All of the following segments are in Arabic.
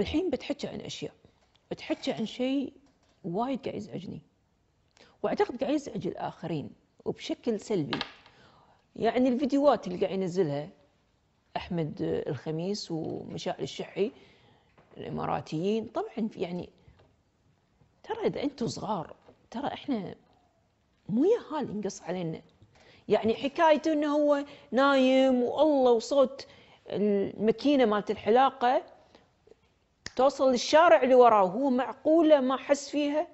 الحين بتحكي عن اشياء بتحكي عن شيء وايد قاعد يزعجني واعتقد قاعد يزعج الاخرين وبشكل سلبي يعني الفيديوهات اللي قاعد ينزلها احمد الخميس ومشاعل الشحي الاماراتيين طبعا يعني ترى اذا انتم صغار ترى احنا مو يهال ينقص علينا يعني حكايته انه هو نايم والله وصوت الماكينه مالت الحلاقه توصل للشارع اللي وراه هو معقولة ما حس فيها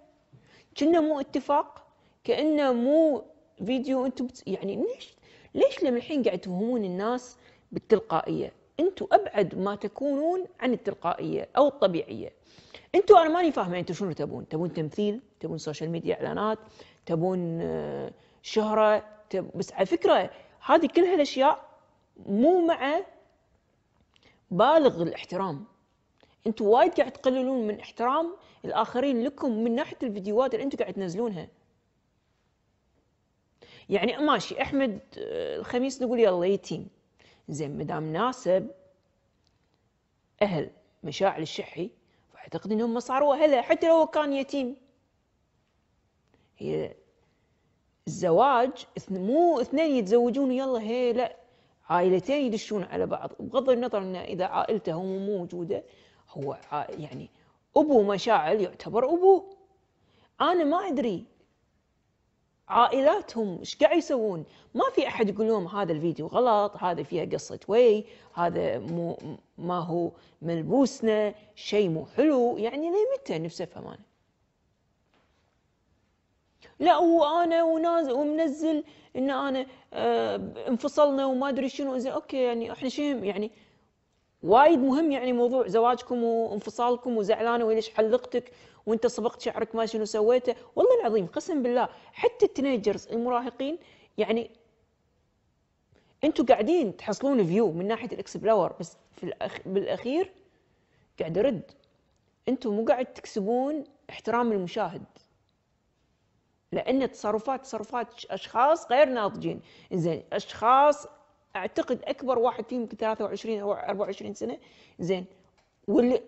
كنا مو اتفاق كأنه مو فيديو انتم بت... يعني ليش ليش لما الحين قاعد توهمون الناس بالتلقائية انتم ابعد ما تكونون عن التلقائية او الطبيعية انتم انا ماني فاهمه انتم شنو تبون تبون تمثيل تبون سوشيال ميديا اعلانات تبون آه، شهره تب... بس على فكره هذه كل هالاشياء مو مع بالغ الاحترام انتم وايد قاعد تقللون من احترام الاخرين لكم من ناحيه الفيديوهات اللي انتم قاعد تنزلونها يعني ماشي احمد آه، الخميس نقول يلا يتيم زين ما دام ناسب اهل مشاعل الشحي فاعتقد انهم صاروا اهلها حتى لو كان يتيم هي الزواج مو اثنين يتزوجون يلا هي لا عائلتين يدشون على بعض بغض النظر ان اذا عائلته مو موجوده هو يعني ابو مشاعل يعتبر ابوه انا ما ادري عائلاتهم ايش قاعد يسوون ما في احد يقول لهم هذا الفيديو غلط هذا فيها قصه وي هذا مو ما هو ملبوسنا شيء مو حلو يعني لي متى نفسي فمان لا وانا ونازل ومنزل ان انا آه، انفصلنا وما ادري شنو زين اوكي يعني احنا شيء يعني وايد مهم يعني موضوع زواجكم وانفصالكم وزعلانه وليش حلقتك وانت صبغت شعرك ما شنو سويته والله العظيم قسم بالله حتى التينيجرز المراهقين يعني انتم قاعدين تحصلون فيو من ناحيه الاكسبلور بس في الأخ... بالاخير قاعد ارد انتم مو قاعد تكسبون احترام المشاهد لان تصرفات تصرفات اشخاص غير ناضجين زين اشخاص اعتقد اكبر واحد فيهم يمكن 23 او 24 سنه زين واللي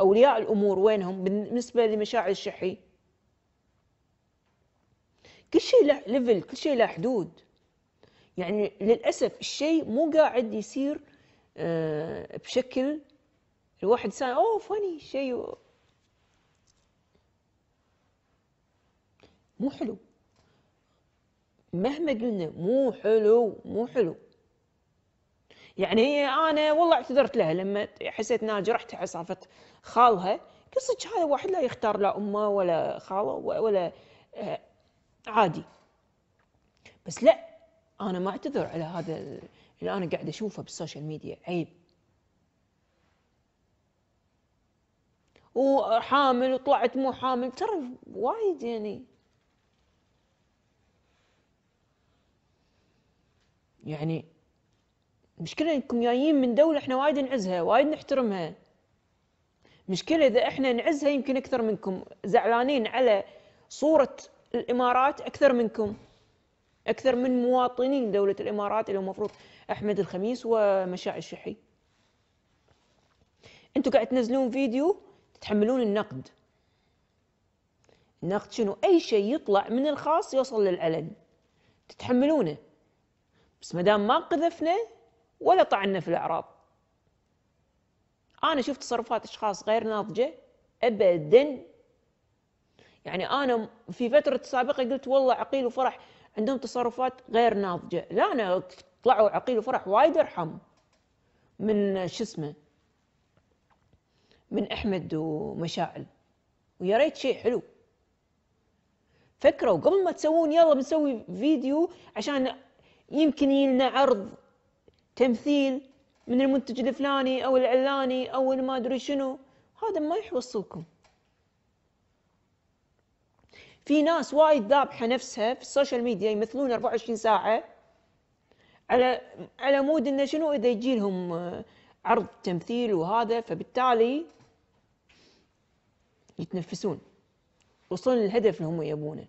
اولياء الامور وينهم بالنسبه لمشاعر الشحي كل شيء له ليفل كل شيء له حدود يعني للاسف الشيء مو قاعد يصير آه، بشكل الواحد سان اوه فني شيء مو حلو مهما قلنا مو حلو مو حلو يعني هي انا والله اعتذرت لها لما حسيت انها جرحت على خالها قصدك هذا واحد لا يختار لا امه ولا خاله ولا آه، عادي بس لا انا ما اعتذر على هذا اللي انا قاعد اشوفه بالسوشيال ميديا عيب وحامل وطلعت مو حامل ترى وايد يعني يعني مشكلة انكم جايين من دولة احنا وايد نعزها وايد نحترمها مشكلة اذا احنا نعزها يمكن اكثر منكم زعلانين على صورة الامارات اكثر منكم اكثر من مواطنين دولة الامارات اللي المفروض احمد الخميس ومشاعر الشحي انتم قاعد تنزلون فيديو تتحملون النقد النقد شنو اي شيء يطلع من الخاص يوصل للعلن تتحملونه بس ما دام ما قذفنا ولا طعنا في الأعراض أنا شفت تصرفات أشخاص غير ناضجة أبدا يعني أنا في فترة سابقة قلت والله عقيل وفرح عندهم تصرفات غير ناضجة لا أنا طلعوا عقيل وفرح وايد أرحم من شو اسمه من أحمد ومشاعل ويا ريت شيء حلو فكروا قبل ما تسوون يلا بنسوي فيديو عشان يمكن يلنا عرض تمثيل من المنتج الفلاني او العلاني او ما ادري شنو هذا ما يحوصلكم في ناس وايد ذابحه نفسها في السوشيال ميديا يمثلون 24 ساعه على على مود انه شنو اذا يجي لهم آه، عرض تمثيل وهذا فبالتالي يتنفسون وصلوا للهدف اللي هم يبونه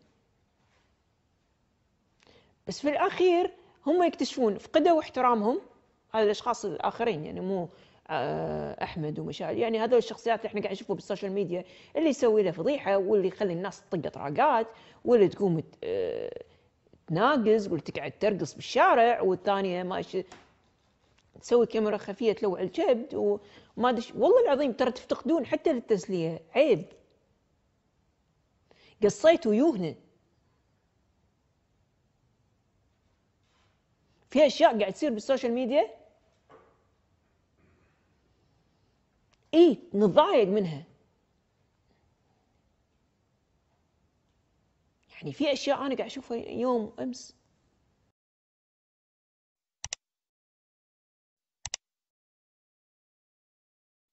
بس في الاخير هم يكتشفون فقدوا احترامهم هذا الاشخاص الاخرين يعني مو آه، احمد ومشاعل يعني هذول الشخصيات احنا قاعد نشوفه بالسوشيال ميديا اللي يسوي له فضيحه واللي يخلي الناس تطق طراقات واللي تقوم آه، تناقز واللي تقعد ترقص بالشارع والثانيه ما تسوي كاميرا خفيه تلوع الكبد وما ادري والله العظيم ترى تفتقدون حتى للتسليه عيب قصيت ويوهنا في اشياء قاعد تصير بالسوشيال ميديا اي نضايق منها يعني في اشياء انا قاعد اشوفها يوم امس